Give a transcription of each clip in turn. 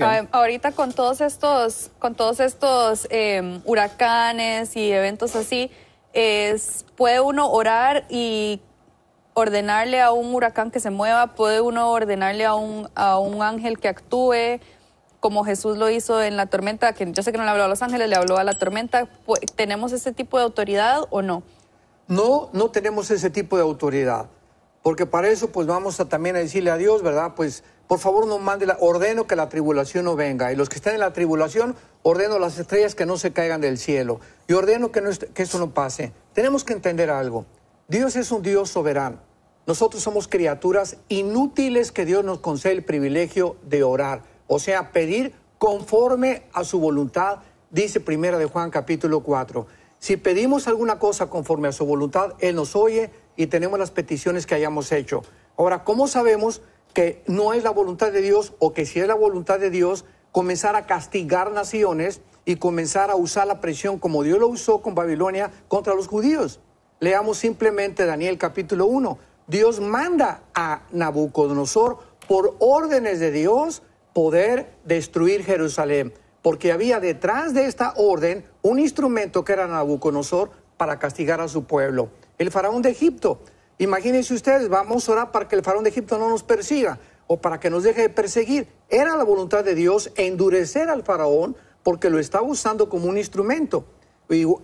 Ah, ahorita con todos estos, con todos estos em, huracanes y eventos así, es, puede uno orar y ordenarle a un huracán que se mueva, puede uno ordenarle a un, a un ángel que actúe, como Jesús lo hizo en la tormenta, que yo sé que no le habló a los ángeles, le habló a la tormenta. Pues, ¿Tenemos ese tipo de autoridad o no? No, no tenemos ese tipo de autoridad, porque para eso pues vamos a también a decirle a Dios, ¿verdad? Pues por favor no mande, la, ordeno que la tribulación no venga. Y los que están en la tribulación, ordeno las estrellas que no se caigan del cielo. Y ordeno que, eso no pase. Tenemos que entender algo. Dios es un Dios soberano. Nosotros somos criaturas inútiles que Dios nos concede el privilegio de orar. O sea, pedir conforme a su voluntad, dice Primera de Juan capítulo 4. Si pedimos alguna cosa conforme a su voluntad, Él nos oye y tenemos las peticiones que hayamos hecho. Ahora, ¿cómo sabemos que no es la voluntad de Dios o que si es la voluntad de Dios comenzar a castigar naciones y comenzar a usar la presión como Dios lo usó con Babilonia contra los judíos. Leamos simplemente Daniel capítulo 1. Dios manda a Nabucodonosor por órdenes de Dios poder destruir Jerusalén, porque había detrás de esta orden un instrumento que era Nabucodonosor para castigar a su pueblo, el faraón de Egipto. Imagínense ustedes, vamos a orar para que el faraón de Egipto no nos persiga o para que nos deje de perseguir. Era la voluntad de Dios endurecer al faraón porque lo estaba usando como un instrumento.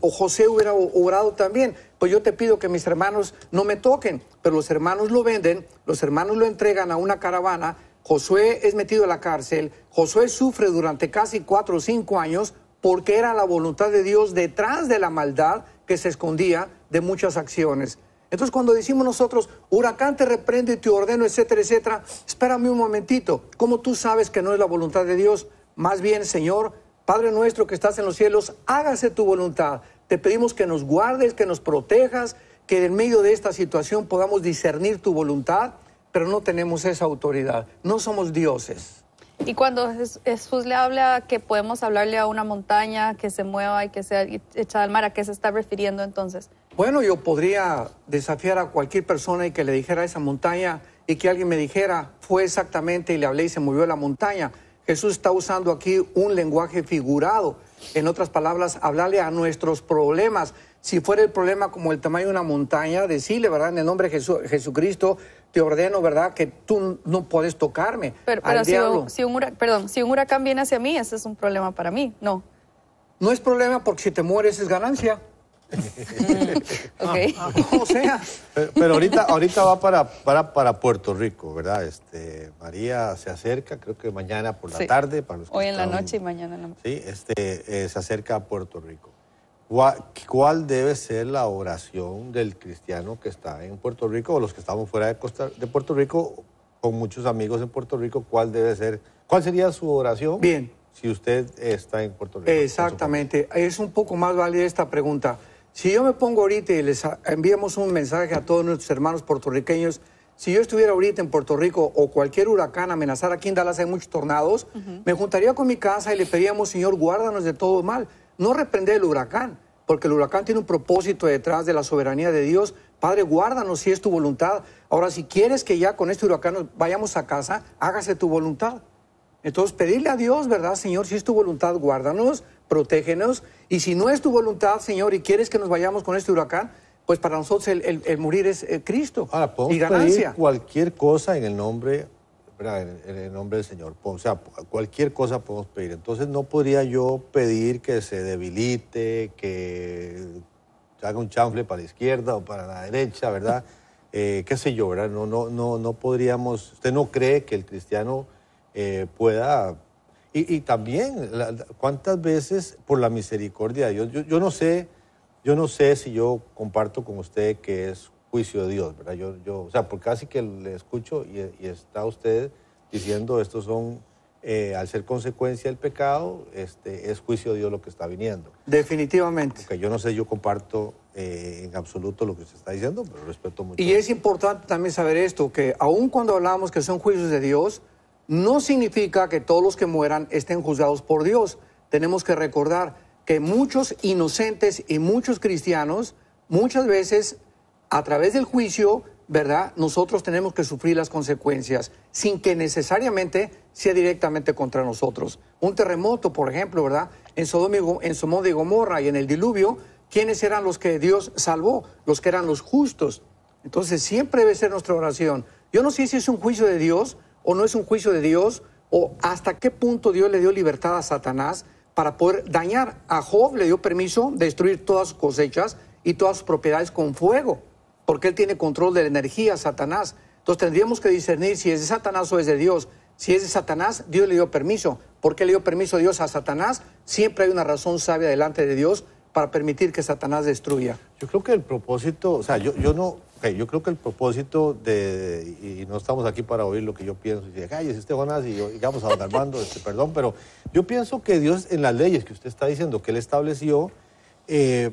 o José hubiera orado también, pues yo te pido que mis hermanos no me toquen, pero los hermanos lo venden, los hermanos lo entregan a una caravana, José es metido a la cárcel, José sufre durante casi cuatro o cinco años porque era la voluntad de Dios detrás de la maldad que se escondía de muchas acciones. Entonces cuando decimos nosotros, huracán te reprende y te ordeno, etcétera, etcétera, espérame un momentito, como tú sabes que no es la voluntad de Dios, más bien, Señor, Padre nuestro que estás en los cielos, hágase tu voluntad. Te pedimos que nos guardes, que nos protejas, que en medio de esta situación podamos discernir tu voluntad, pero no tenemos esa autoridad, no somos dioses. Y cuando Jesús le habla que podemos hablarle a una montaña que se mueva y que sea echada al mar, ¿a qué se está refiriendo entonces? Bueno, yo podría desafiar a cualquier persona y que le dijera esa montaña y que alguien me dijera, fue exactamente y le hablé y se movió la montaña. Jesús está usando aquí un lenguaje figurado. En otras palabras, hablarle a nuestros problemas. Si fuera el problema como el tamaño de una montaña, decirle, ¿verdad? En el nombre de Jesucristo, te ordeno, ¿verdad? Que tú no puedes tocarme. Pero, al diablo. si un huracán viene hacia mí, ese es un problema para mí, no. No es problema porque si te mueres es ganancia. Mm, ah, ah, o sea. Pero, ahorita, ahorita va para, para, Puerto Rico, ¿verdad? Este, María se acerca, creo que mañana por la tarde. Para Hoy en la noche y mañana en la noche. Sí, este, eh, se acerca a Puerto Rico. ¿Cuál, debe ser la oración del cristiano que está en Puerto Rico o los que estamos fuera de, Costa, de Puerto Rico, con muchos amigos en Puerto Rico? ¿Cuál debe ser? ¿Cuál sería su oración? Bien. Si usted está en Puerto Rico. Exactamente. Es un poco más válida esta pregunta. Si yo me pongo ahorita y les enviamos un mensaje a todos nuestros hermanos puertorriqueños, si yo estuviera ahorita en Puerto Rico o cualquier huracán amenazara aquí en Dallas hay muchos tornados, me juntaría con mi casa y le pedíamos, Señor, guárdanos de todo mal. No reprender el huracán, porque el huracán tiene un propósito detrás de la soberanía de Dios. Padre, guárdanos si es tu voluntad. Ahora, si quieres que ya con este huracán vayamos a casa, hágase tu voluntad. Entonces, pedirle a Dios, ¿verdad, Señor? Si es tu voluntad, guárdanos protégenos. Y si no es tu voluntad, Señor, y quieres que nos vayamos con este huracán, pues para nosotros el, morir es eh, Cristo. Ahora, y ganancia. Pedir cualquier cosa en el nombre, en el nombre del Señor. O sea, cualquier cosa podemos pedir. Entonces no podría yo pedir que se debilite, que haga un chanfle para la izquierda o para la derecha, ¿verdad? Eh, qué sé yo, ¿verdad? No, no, no, no podríamos. ¿Usted no cree que el cristiano eh, pueda y, también, ¿cuántas veces por la misericordia de Dios? Yo, no sé, yo no sé si yo comparto con usted que es juicio de Dios, ¿verdad? Yo, yo, o sea, porque casi que le escucho y, está usted diciendo estos son eh, al ser consecuencia del pecado, este, es juicio de Dios lo que está viniendo. Definitivamente. porque yo no sé, yo comparto eh, en absoluto lo que usted está diciendo, pero respeto mucho. Y es importante también saber esto, que aun cuando hablamos que son juicios de Dios, no significa que todos los que mueran estén juzgados por Dios. Tenemos que recordar que muchos inocentes y muchos cristianos, muchas veces a través del juicio, ¿verdad? Nosotros tenemos que sufrir las consecuencias sin que necesariamente sea directamente contra nosotros. Un terremoto, por ejemplo, ¿verdad? En Sodoma, en Sodoma y Gomorra y en el diluvio, ¿quiénes eran los que Dios salvó? Los que eran los justos. Entonces siempre debe ser nuestra oración. Yo no sé si es un juicio de Dios, o no es un juicio de Dios, o hasta qué punto Dios le dio libertad a Satanás para poder dañar. A Job le dio permiso de destruir todas sus cosechas y todas sus propiedades con fuego, porque él tiene control de la energía, Satanás. Entonces tendríamos que discernir si es de Satanás o es de Dios. Si es de Satanás, Dios le dio permiso. ¿Por qué le dio permiso a Dios a Satanás? Siempre hay una razón sabia delante de Dios para permitir que Satanás destruya. Yo creo que el propósito, o sea, yo, yo no, Ok, yo creo que el propósito de, y no estamos aquí para oír lo que yo pienso, y ay, es este Jonás y yo, digamos a don Armando, este, perdón, pero yo pienso que Dios en las leyes que usted está diciendo que él estableció, eh,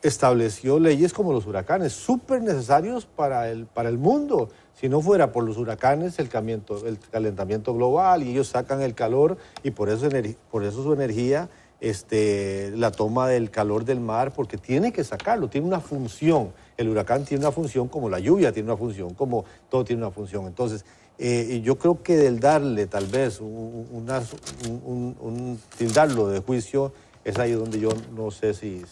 estableció leyes como los huracanes, súper necesarios para el, mundo. Si no fuera por los huracanes, el calentamiento, el calentamiento global y ellos sacan el calor y por eso, por eso su energía este, la toma del calor del mar, porque tiene que sacarlo, tiene una función. El huracán tiene una función como la lluvia tiene una función, como todo tiene una función. Entonces, eh, yo creo que del darle tal vez un, tildarlo de juicio es ahí donde yo no sé si,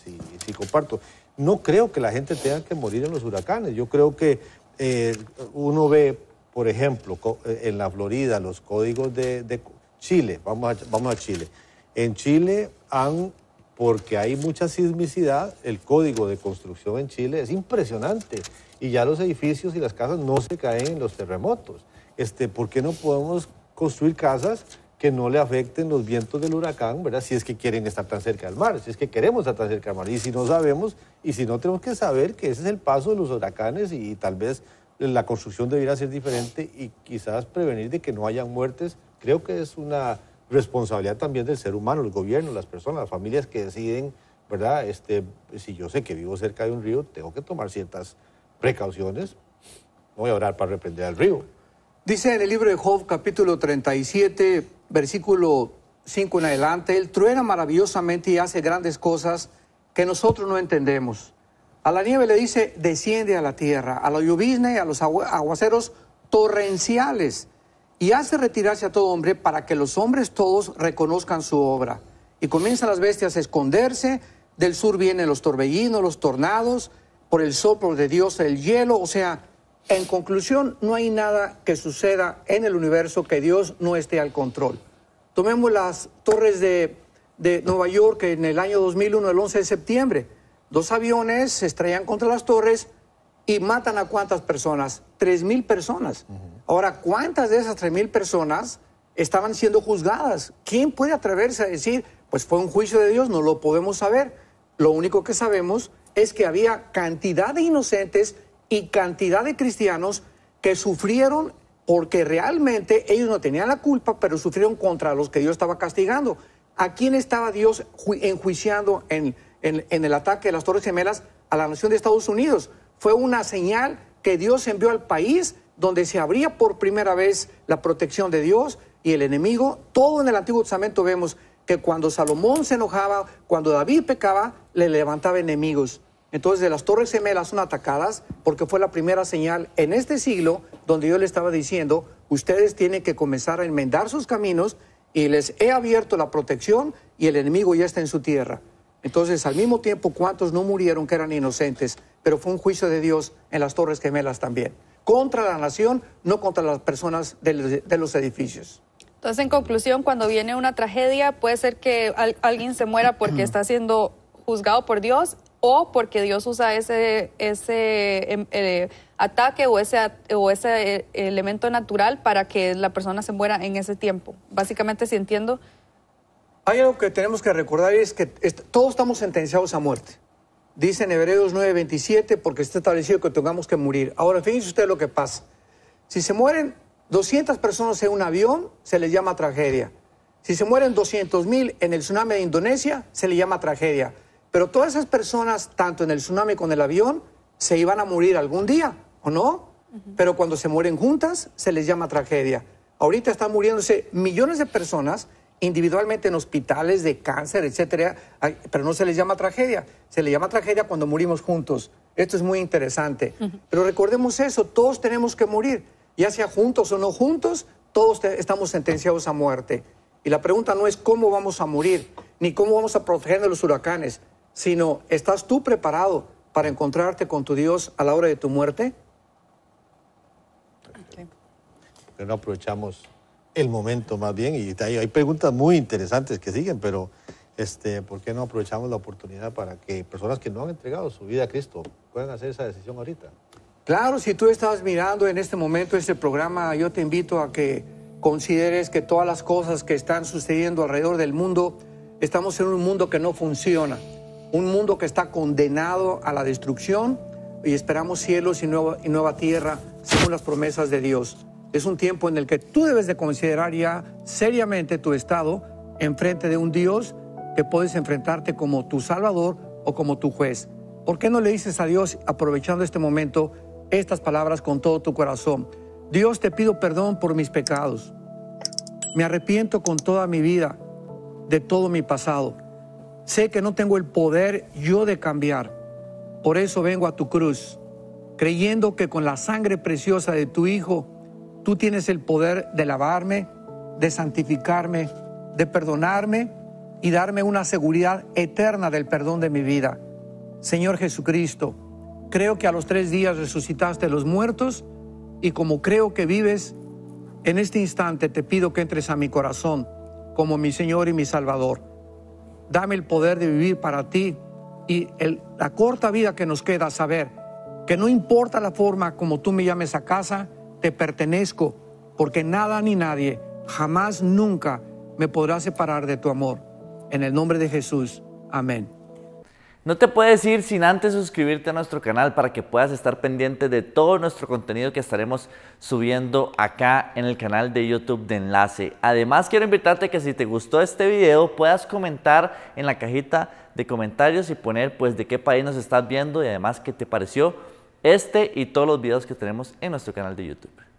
comparto. No creo que la gente tenga que morir en los huracanes. Yo creo que eh, uno ve, por ejemplo, eh, en la Florida los códigos de, Chile, vamos vamos a Chile en Chile han, porque hay mucha sismicidad, el código de construcción en Chile es impresionante y ya los edificios y las casas no se caen en los terremotos. Este, ¿Por qué no podemos construir casas que no le afecten los vientos del huracán, ¿verdad? Si es que quieren estar tan cerca del mar, si es que queremos estar tan cerca del mar. Y si no sabemos, y si no tenemos que saber que ese es el paso de los huracanes y, y tal vez la construcción debiera ser diferente y quizás prevenir de que no hayan muertes, creo que es una responsabilidad también del ser humano, el gobierno, las personas, las familias que deciden, ¿verdad? Este, si yo sé que vivo cerca de un río, tengo que tomar ciertas precauciones. voy a orar para reprender al río. Dice en el libro de Job, capítulo 37, versículo 5 en adelante, Él truena maravillosamente y hace grandes cosas que nosotros no entendemos. A la nieve le dice, desciende a la tierra, a la llovizna y a los aguaceros torrenciales y hace retirarse a todo hombre para que los hombres todos reconozcan su obra. Y comienzan las bestias a esconderse, del sur vienen los torbellinos, los tornados, por el soplo de Dios el hielo, o sea, en conclusión, no hay nada que suceda en el universo que Dios no esté al control. Tomemos las torres de, Nueva York en el año 2001, el 11 de septiembre. Dos aviones se estrellan contra las torres y matan a cuántas personas? Tres mil personas. Ahora, ¿cuántas de esas 3.000 personas estaban siendo juzgadas? ¿Quién puede atreverse a decir, pues fue un juicio de Dios? No lo podemos saber. Lo único que sabemos es que había cantidad de inocentes y cantidad de cristianos que sufrieron porque realmente ellos no tenían la culpa, pero sufrieron contra los que Dios estaba castigando. ¿A quién estaba Dios enjuiciando en, en el ataque de las Torres Gemelas a la nación de Estados Unidos? Fue una señal que Dios envió al país donde se abría por primera vez la protección de Dios y el enemigo. Todo en el Antiguo Testamento vemos que cuando Salomón se enojaba, cuando David pecaba, le levantaba enemigos. Entonces, de las Torres Gemelas son atacadas porque fue la primera señal en este siglo donde yo le estaba diciendo, ustedes tienen que comenzar a enmendar sus caminos y les he abierto la protección y el enemigo ya está en su tierra. Entonces, al mismo tiempo, ¿cuántos no murieron que eran inocentes? Pero fue un juicio de Dios en las Torres Gemelas también contra la nación, no contra las personas de los, edificios. Entonces, en conclusión, cuando viene una tragedia, puede ser que alguien se muera porque está siendo juzgado por Dios o porque Dios usa ese, ese em, eh, ataque o ese, o ese eh, elemento natural para que la persona se muera en ese tiempo. Básicamente, si entiendo. Hay algo que tenemos que recordar y es que todos estamos sentenciados a muerte. Dice en Hebreos 9:27, porque está establecido que tengamos que morir. Ahora, fíjense ustedes lo que pasa. Si se mueren 200 personas en un avión, se les llama tragedia. Si se mueren 200.000 en el tsunami de Indonesia, se le llama tragedia. Pero todas esas personas, tanto en el tsunami como en el avión, se iban a morir algún día, ¿o no? Pero cuando se mueren juntas, se les llama tragedia. Ahorita están muriéndose millones de personas individualmente en hospitales de cáncer, etcétera, pero no se les llama tragedia. Se le llama tragedia cuando morimos juntos. Esto es muy interesante. Pero recordemos eso, todos tenemos que morir, ya sea juntos o no juntos, todos estamos sentenciados a muerte. Y la pregunta no es cómo vamos a morir, ni cómo vamos a proteger de los huracanes, sino ¿estás tú preparado para encontrarte con tu Dios a la hora de tu muerte? Okay. Pero no aprovechamos el momento más bien. Y hay, preguntas muy interesantes que siguen, pero este, ¿por qué no aprovechamos la oportunidad para que personas que no han entregado su vida a Cristo puedan hacer esa decisión ahorita? Claro, si tú estás mirando en este momento este programa, yo te invito a que consideres que todas las cosas que están sucediendo alrededor del mundo, estamos en un mundo que no funciona, un mundo que está condenado a la destrucción y esperamos cielos y nueva, y nueva tierra según las promesas de Dios es un tiempo en el que tú debes de considerar ya seriamente tu estado enfrente de un Dios que puedes enfrentarte como tu Salvador o como tu juez. ¿Por qué no le dices a Dios, aprovechando este momento, estas palabras con todo tu corazón? Dios, te pido perdón por mis pecados. Me arrepiento con toda mi vida de todo mi pasado. Sé que no tengo el poder yo de cambiar. Por eso vengo a tu cruz, creyendo que con la sangre preciosa de tu Hijo, Tú tienes el poder de lavarme, de santificarme, de perdonarme y darme una seguridad eterna del perdón de mi vida. Señor Jesucristo, creo que a los tres días resucitaste los muertos y como creo que vives, en este instante te pido que entres a mi corazón como mi Señor y mi Salvador. Dame el poder de vivir para ti y la corta vida que nos queda saber que no importa la forma como tú me llames a casa, te pertenezco, porque nada ni nadie jamás nunca me podrá separar de tu amor. En el nombre de Jesús, amén. No te puedes ir sin antes suscribirte a nuestro canal para que puedas estar pendiente de todo nuestro contenido que estaremos subiendo acá en el canal de YouTube de Enlace. Además, quiero invitarte que si te gustó este video puedas comentar en la cajita de comentarios y poner pues de qué país nos estás viendo y además qué te pareció este y todos los videos que tenemos en nuestro canal de YouTube.